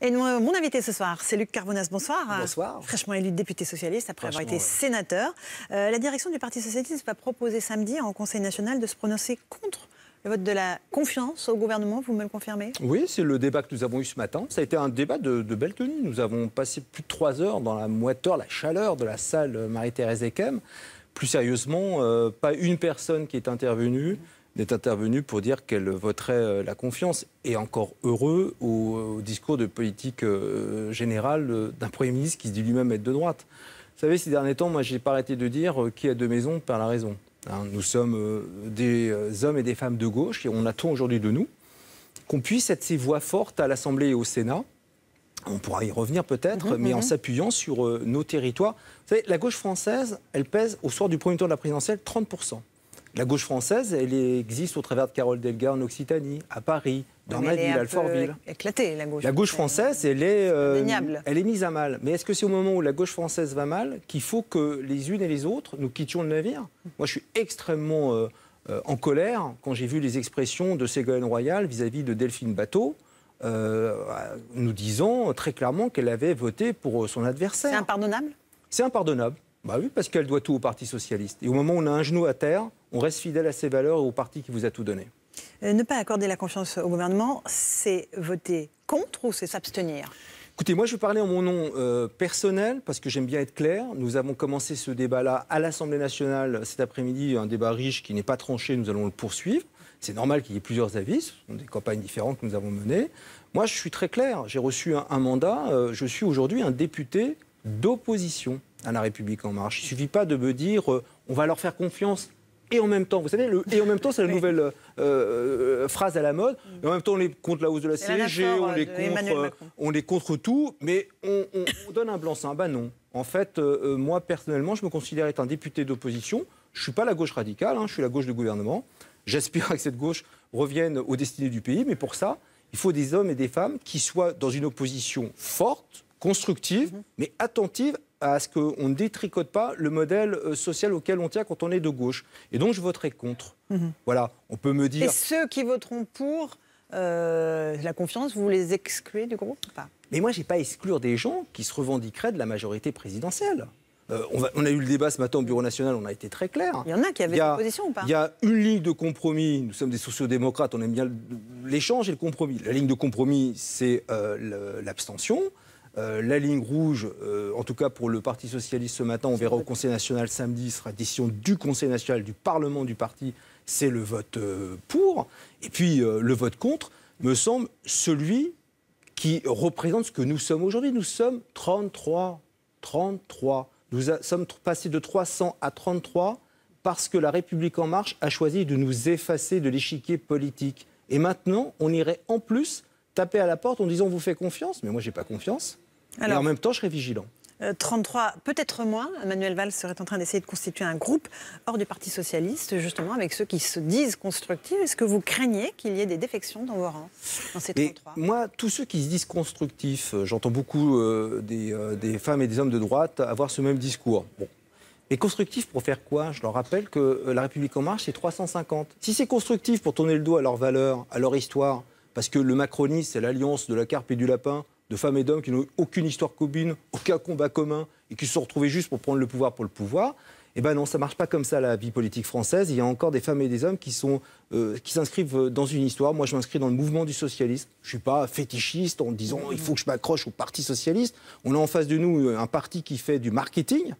Et euh, mon invité ce soir, c'est Luc Carbonas. Bonsoir. Bonsoir. Euh, fraîchement élu député socialiste après avoir été sénateur. Euh, la direction du Parti socialiste va proposer samedi en Conseil national de se prononcer contre le vote de la confiance au gouvernement, vous me le confirmez Oui, c'est le débat que nous avons eu ce matin. Ça a été un débat de, belle tenue. Nous avons passé plus de trois heures dans la moiteur, la chaleur de la salle Marie-Thérèse Ekem. Plus sérieusement, pas une personne qui est intervenue est intervenue pour dire qu'elle voterait euh, la confiance, et encore heureux au, discours de politique euh, générale euh, d'un Premier ministre qui se dit lui-même être de droite. Vous savez, ces derniers temps, moi, j'ai pas arrêté de dire qu'il qui a deux maisons par la raison. Hein, nous sommes des hommes et des femmes de gauche, et on attend aujourd'hui de nous qu'on puisse être ces voix fortes à l'Assemblée et au Sénat. On pourra y revenir peut-être, mhm, mais en mhm. s'appuyant sur nos territoires. Vous savez, la gauche française, elle pèse au soir du premier tour de la présidentielle 30%. La gauche française, elle existe au travers de Carole Delga en Occitanie, à Paris, dans la ville, à Éclatée, la gauche. La gauche française, elle est, euh, elle est mise à mal. Mais est-ce que c'est au moment où la gauche française va mal qu'il faut que les unes et les autres nous quittions le navire Moi, je suis extrêmement euh, euh, en colère quand j'ai vu les expressions de Ségolène Royal vis-à-vis de Delphine Bateau. nous disant très clairement qu'elle avait voté pour son adversaire. C'est impardonnable C'est impardonnable. Bah oui, parce qu'elle doit tout au Parti socialiste. Et au moment où on a un genou à terre, on reste fidèle à ses valeurs et au parti qui vous a tout donné. Euh, ne pas accorder la confiance au gouvernement, c'est voter contre ou c'est s'abstenir Écoutez, moi je vais parler en mon nom euh, personnel parce que j'aime bien être clair. Nous avons commencé ce débat-là à l'Assemblée nationale cet après-midi, un débat riche qui n'est pas tranché, nous allons le poursuivre. C'est normal qu'il y ait plusieurs avis, ce sont des campagnes différentes que nous avons menées. Moi je suis très clair, j'ai reçu un, mandat, euh, je suis aujourd'hui un député d'opposition à la République en marche. Il ne suffit pas de me dire euh, on va leur faire confiance et en même temps, vous savez, le, et en même temps, c'est la nouvelle euh, euh, phrase à la mode. Mm. Et en même temps, on est contre la hausse de la CSG, on, les contre, on est contre tout, mais on, donne un blanc-seing. Ben non. En fait, moi, personnellement, je me considère être un député d'opposition. Je ne suis pas la gauche radicale, hein, je suis la gauche du gouvernement. J'aspire à que cette gauche revienne aux destinées du pays, mais pour ça, il faut des hommes et des femmes qui soient dans une opposition forte, constructive, mm-hmm. mais attentive à ce qu'on ne détricote pas le modèle euh, social auquel on tient quand on est de gauche. Et donc je voterai contre. Mhm. Voilà, on peut me dire... Et ceux qui voteront pour euh, la confiance, vous les excluez du groupe Mais moi, je n'ai pas exclure des gens qui se revendiqueraient de la majorité présidentielle. Euh, on, a eu le débat ce matin au Bureau national, on a été très clair. Il y en a qui avaient des positions ou pas Il y a une ligne de compromis, nous sommes des sociodémocrates, on aime bien l'échange et le compromis. La ligne de compromis, c'est l'abstention. Euh, la ligne rouge, euh, en tout cas pour le Parti socialiste ce matin, on verra au Conseil national samedi, sera décision du Conseil national, du Parlement du parti, c'est le vote euh, pour. Et puis le vote contre me semble celui qui représente ce que nous sommes aujourd'hui. Nous sommes 33, 33. Nous sommes passés de 300 à 33 parce que la République en marche a choisi de nous effacer de l'échiquier politique. Et maintenant, on irait en plus taper à la porte en disant on vous fait confiance, mais moi j'ai pas confiance. Alors, en même temps, je serai vigilant. 33, euh, peut-être moins. Manuel Valls serait en train d'essayer de constituer un groupe hors du Parti socialiste, justement, avec ceux qui se disent constructifs. Est-ce que vous craignez qu'il y ait des défections dans vos rangs, dans ces 33 Moi, tous ceux qui se disent constructifs, euh, j'entends beaucoup euh, des, femmes et des hommes de droite avoir ce même discours. Bon. Et constructif pour faire quoi Je leur rappelle que La République en marche, c'est 350. Si c'est constructif pour tourner le dos à leurs valeurs, à leur histoire, parce que le macronisme, c'est l'alliance de la carpe et du lapin, de femmes et d'hommes qui n'ont aucune histoire commune, aucun combat commun, et qui se sont retrouvés juste pour prendre le pouvoir pour le pouvoir. Eh ben non, ça marche pas comme ça la vie politique française. Il y a encore des femmes et des hommes qui sont euh, qui s'inscrivent euh, dans une histoire. Moi, je m'inscris dans le mouvement du socialisme. Je ne suis pas fétichiste en disant il faut que je m'accroche au parti socialiste. On a en face de nous euh, un parti qui fait du marketing.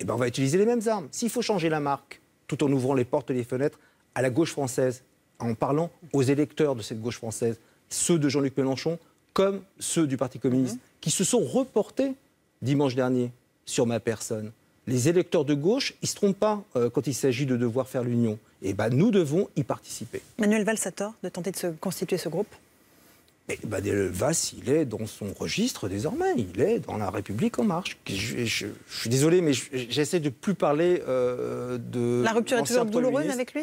Eh ben, on va utiliser les mêmes armes. S'il faut changer la marque, tout en ouvrant les portes et les fenêtres à la gauche française, en parlant aux électeurs de cette gauche française, ceux de Jean-Luc Mélenchon, comme ceux du Parti communiste, mhm. qui se sont reportés dimanche dernier sur ma personne. Les électeurs de gauche, ils ne se trompent pas euh, quand il s'agit de devoir faire l'union. Et eh ben, nous devons y participer. Manuel Valls a tort de tenter de se constituer ce groupe Mais eh ben, Valls, il est dans son registre désormais. Il est dans La République En Marche. Je, suis désolé, mais j'essaie de plus parler euh, de. La rupture est toujours douloureuse avec lui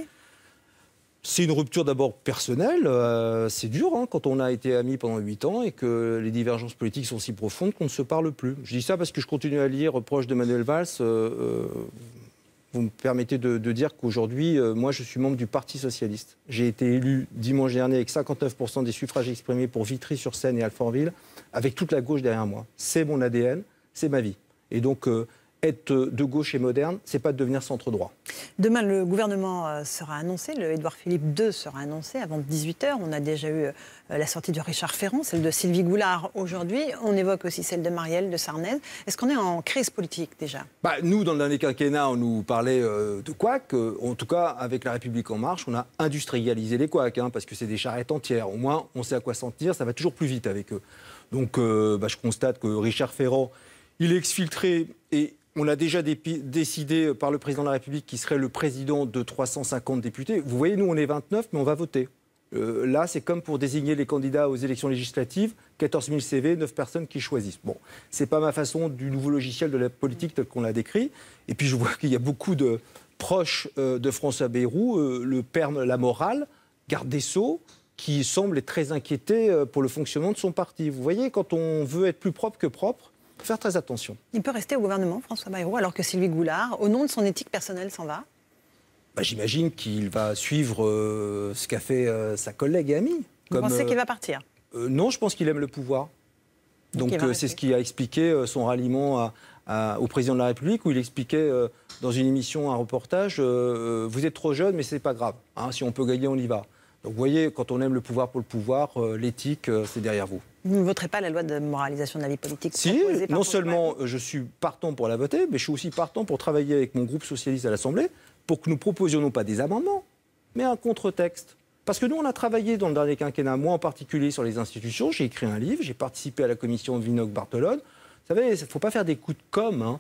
c'est une rupture d'abord personnelle. Euh, c'est dur hein, quand on a été amis pendant 8 ans et que les divergences politiques sont si profondes qu'on ne se parle plus. Je dis ça parce que je continue à lire proche de Manuel Valls. Euh, euh, vous me permettez de, dire qu'aujourd'hui, moi, je suis membre du Parti socialiste. J'ai été élu dimanche dernier avec 59% des suffrages exprimés pour Vitry-sur-Seine et Alfortville, avec toute la gauche derrière moi. C'est mon ADN, c'est ma vie. Et donc, être de gauche et moderne, c'est pas de devenir centre droit. Demain, le gouvernement euh, sera annoncé, le Édouard Philippe II sera annoncé avant 18h. On a déjà eu euh, la sortie de Richard Ferrand, celle de Sylvie Goulard aujourd'hui. On évoque aussi celle de Marielle de Sarnez. Est-ce qu'on est en crise politique déjà bah, Nous, dans le dernier quinquennat, on nous parlait euh, de couacs. en tout cas, avec La République En Marche, on a industrialisé les couacs, hein, parce que c'est des charrettes entières. Au moins, on sait à quoi s'en tenir, ça va toujours plus vite avec eux. Donc, bah, je constate que Richard Ferrand, il est exfiltré et on l'a déjà décidé par le président de la République qui serait le président de 350 députés. Vous voyez, nous, on est 29, mais on va voter. Euh, là, c'est comme pour désigner les candidats aux élections législatives, 14 000 CV, 9 personnes qui choisissent. Bon, c'est pas ma façon du nouveau logiciel de la politique tel qu'on l'a décrit. Et puis, je vois qu'il y a beaucoup de proches euh, de François Bayrou, euh, le père La Morale, garde des Sceaux, qui semble être très inquiété pour le fonctionnement de son parti. Vous voyez, quand on veut être plus propre que propre, il faire très attention. Il peut rester au gouvernement, François Bayrou, alors que Sylvie Goulard, au nom de son éthique personnelle, s'en va bah, J'imagine qu'il va suivre euh, ce qu'a fait euh, sa collègue et amie. Vous pensez euh, qu'il va partir Non, je pense qu'il aime le pouvoir. Donc c'est ce qui a expliqué son ralliement au président de la République, où il expliquait dans une émission, un reportage, vous êtes trop jeune, mais ce n'est pas grave. Hein, si on peut gagner, on y va. Donc vous voyez, quand on aime le pouvoir pour le pouvoir, euh, l'éthique, euh, c'est derrière vous. Vous ne voterez pas la loi de moralisation de la vie politique Si, non seulement euh, je suis partant pour la voter, mais je suis aussi partant pour travailler avec mon groupe socialiste à l'Assemblée pour que nous proposions non pas des amendements, mais un contre-texte. Parce que nous, on a travaillé dans le dernier quinquennat, moi en particulier, sur les institutions. J'ai écrit un livre, j'ai participé à la commission Vinoc Bartolone. Vous savez, il ne faut pas faire des coups de com'. Hein.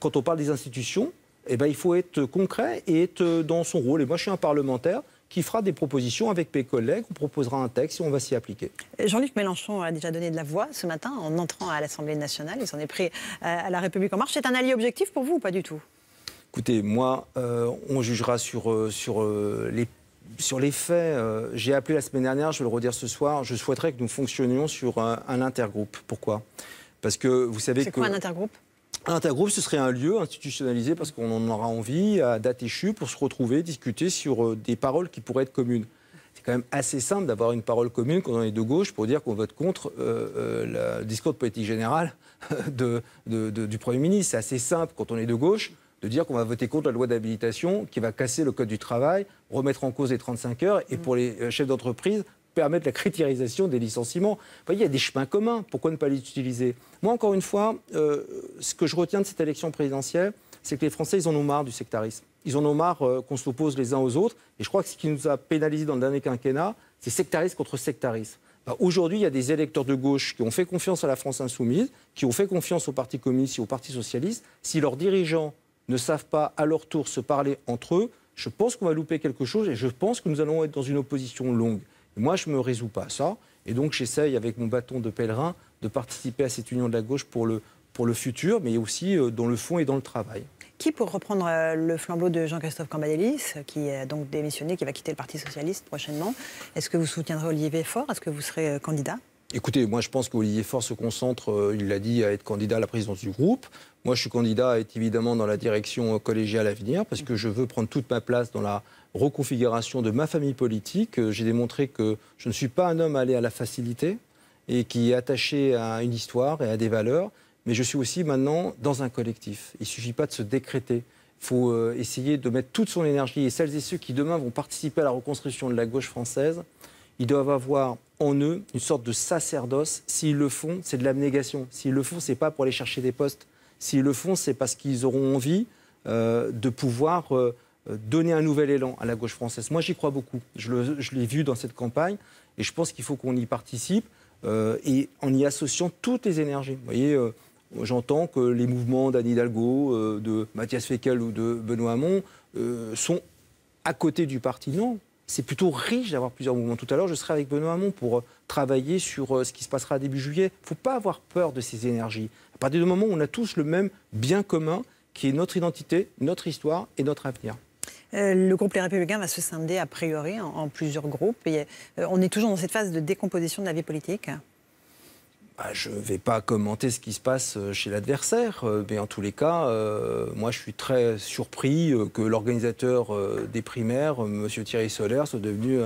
quand on parle des institutions, eh ben, il faut être concret et être dans son rôle. Et moi, je suis un parlementaire qui fera des propositions avec mes collègues. On proposera un texte et on va s'y appliquer. Jean-Luc Mélenchon a déjà donné de la voix ce matin en entrant à l'Assemblée nationale. Il s'en est pris euh, à La République en marche. C'est un allié objectif pour vous ou pas du tout Écoutez, moi, euh, on jugera sur, euh, sur les sur les faits, j'ai appelé la semaine dernière, je vais le redire ce soir, je souhaiterais que nous fonctionnions sur un, un intergroupe. Pourquoi Parce que vous savez que... C'est quoi un intergroupe Intergroupe, ce serait un lieu institutionnalisé parce qu'on en aura envie à date échue pour se retrouver, discuter sur euh, des paroles qui pourraient être communes. C'est quand même assez simple d'avoir une parole commune quand on est de gauche pour dire qu'on vote contre euh, euh, le discours de politique générale du Premier ministre. C'est assez simple quand on est de gauche de dire qu'on va voter contre la loi d'habilitation qui va casser le code du travail, remettre en cause les 35 heures et pour les chefs d'entreprise mettre la critérisation des licenciements. Vous voyez, il y a des chemins communs. Pourquoi ne pas les utiliser Moi, encore une fois, euh, ce que je retiens de cette élection présidentielle, c'est que les Français, ils en ont marre du sectarisme. Ils en ont marre euh, qu'on s'oppose les uns aux autres. Et je crois que ce qui nous a pénalisés dans le dernier quinquennat, c'est sectarisme contre sectarisme. Bah, aujourd'hui, il y a des électeurs de gauche qui ont fait confiance à la France insoumise, qui ont fait confiance au Parti communiste et au Parti socialiste. Si leurs dirigeants ne savent pas à leur tour se parler entre eux, je pense qu'on va louper quelque chose et je pense que nous allons être dans une opposition longue. Moi, je ne me résous pas à ça. Et donc, j'essaye, avec mon bâton de pèlerin, de participer à cette union de la gauche pour le, pour le futur, mais aussi euh, dans le fond et dans le travail. Qui, pour reprendre euh, le flambeau de Jean-Christophe Cambadélis, euh, qui est donc démissionné, qui va quitter le Parti Socialiste prochainement, est-ce que vous soutiendrez Olivier Faure Est-ce que vous serez candidat Écoutez, moi je pense qu'Olivier Faure se concentre, euh, il l'a dit, à être candidat à la présidence du groupe. Moi je suis candidat à être évidemment dans la direction euh, collégiale à venir parce que je veux prendre toute ma place dans la reconfiguration de ma famille politique. Euh, j'ai démontré que je ne suis pas un homme allé à la facilité et qui est attaché à une histoire et à des valeurs, mais je suis aussi maintenant dans un collectif. Il ne suffit pas de se décréter. Il faut essayer de mettre toute son énergie et celles et ceux qui demain vont participer à la reconstruction de la gauche française, ils doivent avoir en eux une sorte de sacerdoce. S'ils le font, c'est de l'abnégation. S'ils le font, ce n'est pas pour aller chercher des postes. S'ils le font, c'est parce qu'ils auront envie euh, de pouvoir euh, donner un nouvel élan à la gauche française. Moi, j'y crois beaucoup. Je l'ai vu dans cette campagne et je pense qu'il faut qu'on y participe euh, et en y associant toutes les énergies. Vous voyez, j'entends que les mouvements d'Anne Hidalgo, de Mathias Fekel ou de Benoît Hamon sont à côté du parti. Non, c'est plutôt riche d'avoir plusieurs mouvements. Tout à l'heure, je serai avec Benoît Hamon pour euh, travailler sur euh, ce qui se passera début juillet. Il ne faut pas avoir peur de ces énergies. À partir du moment où on a tous le même bien commun, qui est notre identité, notre histoire et notre avenir. Euh, le groupe Les Républicains va se scinder a priori en, plusieurs groupes. Et, on est toujours dans cette phase de décomposition de la vie politique. Bah, je ne vais pas commenter ce qui se passe euh, chez l'adversaire, euh, mais en tous les cas, euh, moi je suis très surpris que l'organisateur des primaires, M. Thierry Solaire, soit devenu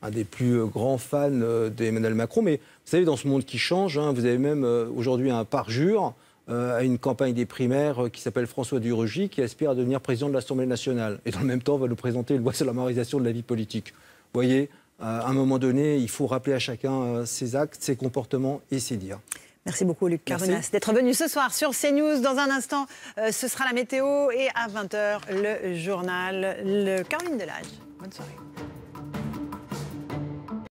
un, des plus grands fans d'Emmanuel Macron. Mais vous savez, dans ce monde qui change, hein, vous avez même aujourd'hui un parjure à une campagne des primaires qui s'appelle François Durogy, qui aspire à devenir président de l'Assemblée nationale. Et dans le même temps, va nous présenter une loi sur la de la vie politique. Vous voyez, euh, à un moment donné, il faut rappeler à chacun euh, ses actes, ses comportements et ses dires. Merci beaucoup Luc Caronas d'être venu ce soir sur CNews. Dans un instant, euh, ce sera la météo et à 20h, le journal, le de Delage. Bonne soirée.